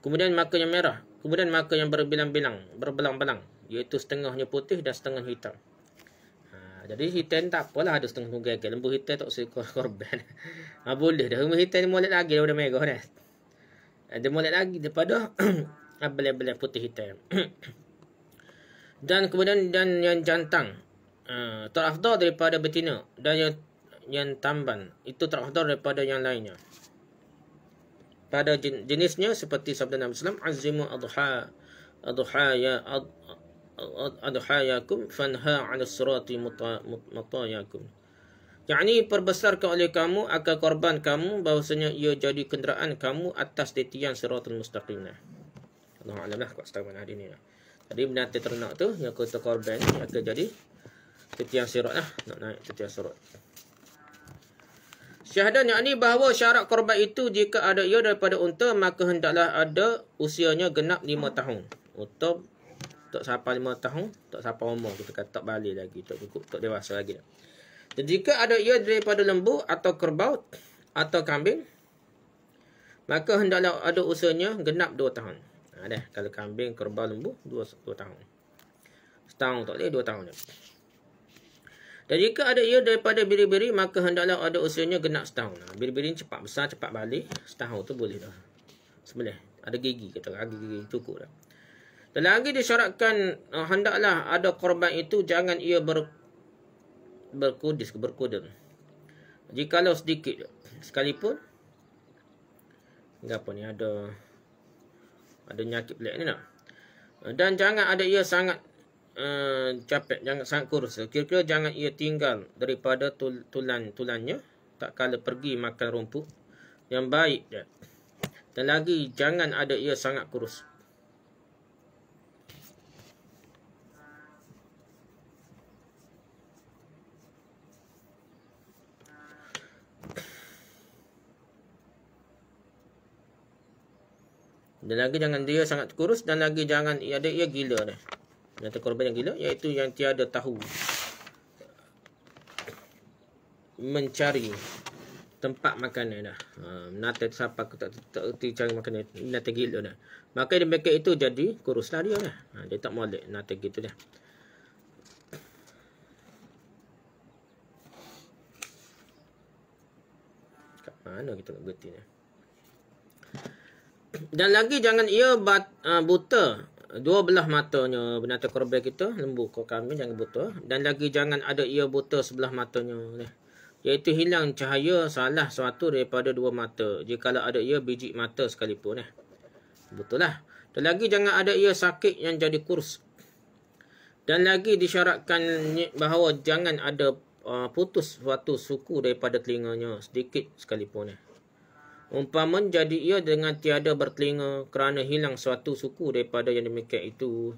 kemudian maka yang merah kemudian maka yang berbilang-bilang berbelang-belang iaitu setengahnya putih dan setengah hitam ha, jadi hitam tak apalah ada setengah muka ke lembu hitam tak suka korban ha, boleh dah rumah hitam ni molek lagi daripada merah dah ada molek lagi daripada belah-belah putih hitam dan kemudian dan yang jantang Ha, terafdal daripada betina dan yang yang tamban itu terafdal daripada yang lainnya pada jenisnya seperti sabda Nabi Sallam azimu adha adha ya ad, adha yakum fanha ala surati matayakum yakni perbesarkan oleh kamu akan korban kamu bahasanya ia jadi kenderaan kamu atas titian siratul mustaqim Allah alamlah kuat setahun hari ini lah. tadi menanti ternak tu yang kata korban yang kau jadi ke tiang sirat lah. Nak naik ke tiang sirat. Syahadan yang ini bahawa syarat korban itu jika ada ia daripada unta, maka hendaklah ada usianya genap lima tahun. Unta tak sampai lima tahun, tak sampai umur. Kita kata tak balik lagi, tak cukup, tak dewasa lagi. Dan jika ada ia daripada lembu atau kerbau atau kambing, maka hendaklah ada usianya genap dua tahun. Ada ha, kalau kambing, kerbau, lembu, dua, dua tahun. Setahun tak boleh, dua tahun. Dan jika ada ia daripada biri-biri, maka hendaklah ada usianya genap setahun. Ha, biri-biri ni cepat besar, cepat balik. Setahun tu boleh dah. Sebelah. Ada gigi, kata gigi-gigi. Cukup dah. Dan lagi disyaratkan, uh, hendaklah ada korban itu, jangan ia ber, berkudis, berkudil. Jikalau sedikit sekalipun. Apa ni, ada ada nyakit pelik ni nak. Dan jangan ada ia sangat uh, capek jangan sangat kurus kira-kira jangan ia tinggal daripada tul tulang tulangnya tak kala pergi makan rumput yang baik dia dan lagi jangan ada ia sangat kurus Dan lagi jangan dia sangat kurus dan lagi jangan ia ada ia gila dia. Nyata korban yang gila iaitu yang tiada tahu mencari tempat makanan dah. Ha, siapa aku tak tak reti cari makanan. Menata gila dah. Maka dia mereka itu jadi kuruslah dia dah. Ha, dia tak molek menata gitu dah. Kat mana kita nak berhenti ni? Dan lagi jangan ia bat, uh, buta dua belah matanya binatang korban kita lembu ke kami jangan buta dan lagi jangan ada ia buta sebelah matanya ni iaitu hilang cahaya salah suatu daripada dua mata jikalau ada ia biji mata sekalipun ni eh. betul lah dan lagi jangan ada ia sakit yang jadi kurs dan lagi disyaratkan bahawa jangan ada uh, putus suatu suku daripada telinganya sedikit sekalipun ni eh. Umpaman jadi ia dengan tiada bertelinga kerana hilang suatu suku daripada yang demikian itu.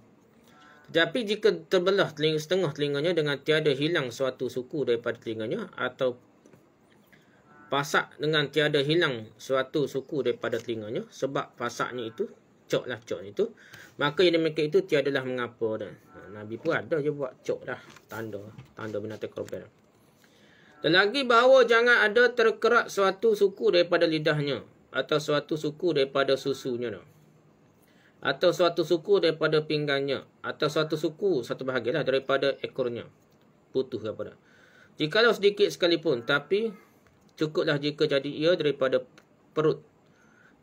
Tetapi jika terbelah telinga setengah telinganya dengan tiada hilang suatu suku daripada telinganya atau pasak dengan tiada hilang suatu suku daripada telinganya sebab pasaknya itu cok lah cok itu maka yang demikian itu tiadalah mengapa dan Nabi pun ada je buat cok dah tanda tanda binatang korban. Terlagi bahawa jangan ada terkerak suatu suku daripada lidahnya. Atau suatu suku daripada susunya. Atau suatu suku daripada pinggangnya. Atau suatu suku, satu bahagialah daripada ekornya. Putus daripada. Lah Jikalau sedikit sekalipun. Tapi, cukuplah jika jadi ia daripada perut.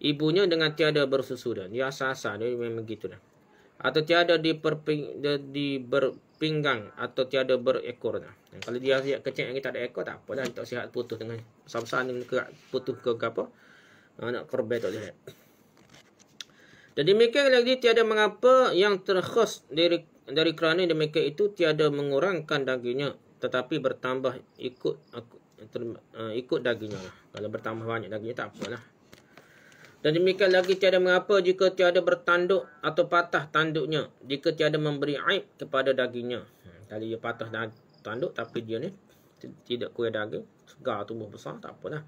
Ibunya dengan tiada bersusu dan. Ya, sah asal Dia memang begitu dah. Atau tiada diperping, di, di, ber, pinggang atau tiada berekornya. Kalau dia sihat kecil yang kita ada ekor tak apalah tak sihat putus dengan besar yang kerak putus ke, apa. Ha, nak korban tak lihat. Dan demikian lagi tiada mengapa yang terkhas dari dari kerana demikian itu tiada mengurangkan dagingnya tetapi bertambah ikut uh, ikut dagingnya. Lah. Kalau bertambah banyak dagingnya tak apa lah. Dan demikian lagi tiada mengapa jika tiada bertanduk atau patah tanduknya. Jika tiada memberi aib kepada dagingnya. kali hmm, dia patah tanduk tapi dia ni tidak kuih daging. Segar tumbuh besar tak apalah.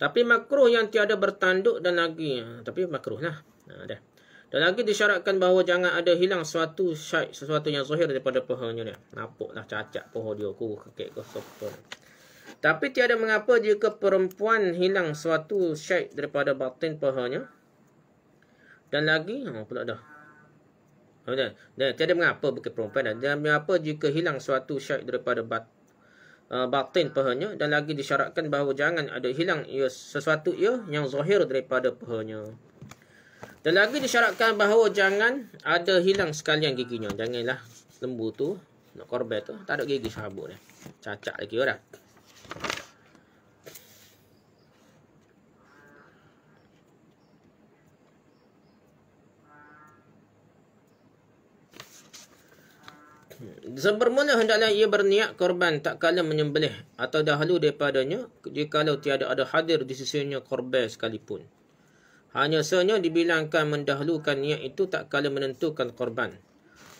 Tapi makruh yang tiada bertanduk dan lagi. Ha, tapi makruh lah. Ha, dah dan lagi disyaratkan bahawa jangan ada hilang sesuatu syait, sesuatu yang zahir daripada pohonnya ni. Napuklah cacat pohon dia. Kuruh kekek kosong. sopan. Tapi tiada mengapa jika perempuan hilang suatu syait daripada batin pahanya. Dan lagi, oh pula dah. Dan, ha, dan tiada mengapa bagi perempuan. Dan, dan mengapa jika hilang suatu syait daripada bat, uh, batin pahanya. Dan lagi disyaratkan bahawa jangan ada hilang ia, sesuatu ia yang zahir daripada pahanya. Dan lagi disyaratkan bahawa jangan ada hilang sekalian giginya. Janganlah lembu tu, nak korban tu, tak ada gigi sahabat ni. Cacat lagi orang. Sebermula hendaklah ia berniat korban tak kala menyembelih atau dahulu daripadanya jikalau tiada ada hadir di sisinya korban sekalipun. Hanya sahaja dibilangkan mendahulukan niat itu tak kala menentukan korban.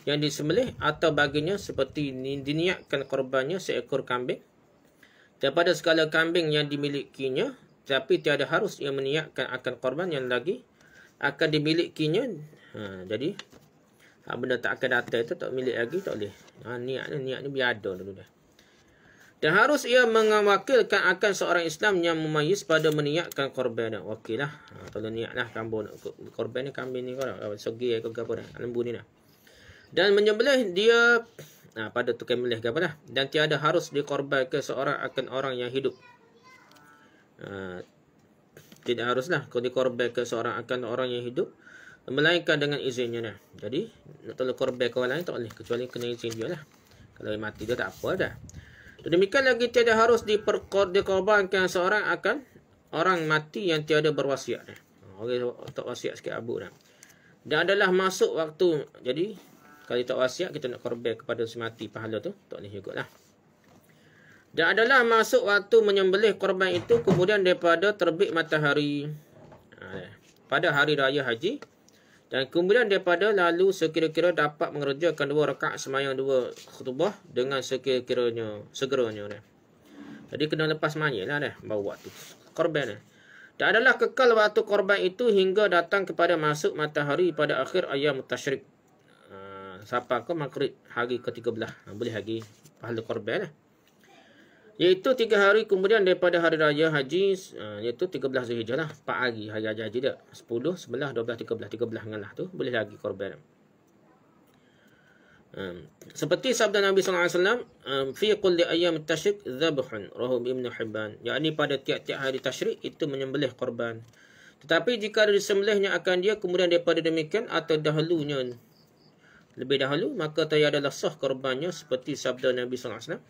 Yang disembelih atau baginya seperti diniatkan korbannya seekor kambing daripada segala kambing yang dimilikinya tapi tiada harus ia meniatkan akan korban yang lagi akan dimilikinya ha, jadi ha, benda tak akan datang itu tak milik lagi tak boleh ha, niat ni niat ni dulu dah dan harus ia mengwakilkan akan seorang Islam yang memayis pada meniakkan korban dan wakilah ha, tolong niatlah kambing korban ni kambing ni kau Segi sogi ke apa dah lembu ni dah dan menyembelih dia Nah ha, pada tukang milih ke apa dah dan tiada harus dikorbankan seorang akan orang yang hidup ha, tidak haruslah kau dikorbankan seorang akan orang yang hidup melainkan dengan izinnya lah. jadi nak tolak korban kau lain tak boleh kecuali kena izin dia lah kalau dia mati dia tak apa dah dan demikian lagi tiada harus diperkor dikorbankan seorang akan orang mati yang tiada berwasiat nah. Ha, orang tak wasiat sikit abu dah dan adalah masuk waktu jadi kalau tak wasiat, kita nak korban kepada semati pahala tu. Tak boleh juga lah. Dan adalah masuk waktu menyembelih korban itu kemudian daripada terbit matahari. Ha, ya. Pada hari raya haji. Dan kemudian daripada lalu sekira-kira dapat mengerjakan dua rekat semayang dua khutubah dengan sekira-kiranya, segeranya. Dia. Ya. Jadi kena lepas semayang lah dia, ya, bawa waktu korban. Dan adalah kekal waktu korban itu hingga datang kepada masuk matahari pada akhir ayam tashrik siapa ke maghrib hari ke-13 ha, boleh lagi pahala korban lah. iaitu 3 hari kemudian daripada hari raya haji ha, iaitu 13 Zulhijjah lah 4 hari hari raya haji dia 10 11 12 13 13 dengan lah tu boleh lagi korban um, seperti sabda Nabi SAW um, hmm, fi kulli ayam tashrik dhabhun rahu ibn hibban yakni pada tiap-tiap hari tashrik itu menyembelih korban tetapi jika disembelihnya akan dia kemudian daripada demikian atau dahulunya lebih dahulu maka tayar adalah sah korbannya seperti sabda Nabi sallallahu alaihi wasallam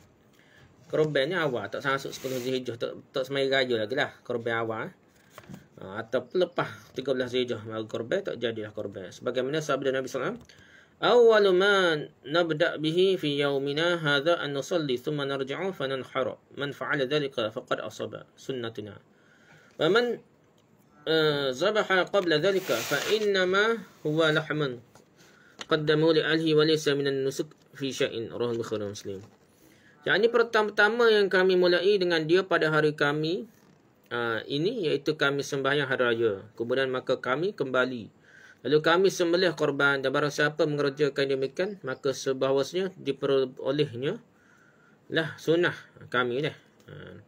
korbannya awal tak masuk 10 Zulhijah tak tak semai raya lagi lah korban awal eh. ha, atau lepas 13 Zulhijah maka korban tak jadilah korban sebagaimana sabda Nabi sallallahu alaihi wasallam awwalu man bihi fi yaumina hadha an nusalli thumma narji'u fa nanhara man fa'ala dhalika faqad asaba sunnatina wa man eh, zabaha qabla dhalika fa innama huwa lahmun qaddamu li ahlihi wa laysa minan nusuk fi syai'in rahul bukhari muslim yakni pertama-tama yang kami mulai dengan dia pada hari kami uh, ini iaitu kami sembahyang hari raya kemudian maka kami kembali Lalu kami sembelih korban dan barang siapa mengerjakan demikian, maka sebahawasnya diperolehnya lah sunnah kami lah. Ah.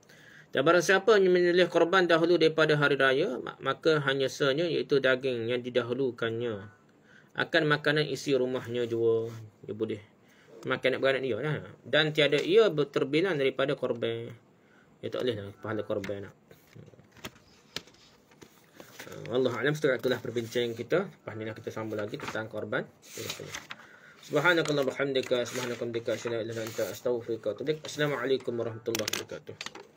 Dan barang siapa menyembelih korban dahulu daripada hari raya, maka hanya sahnya iaitu daging yang didahulukannya akan makanan isi rumahnya jua dia ya boleh makan anak beranak dia lah dan tiada ia terbilang daripada korban dia tak boleh lah pahala korban nak hmm. Allah alam setelah itulah perbincangan kita pahala kita sambung lagi tentang korban Subhanakallah Alhamdulillah. subhanakallah bihamdika asyhadu an la ilaha warahmatullahi wabarakatuh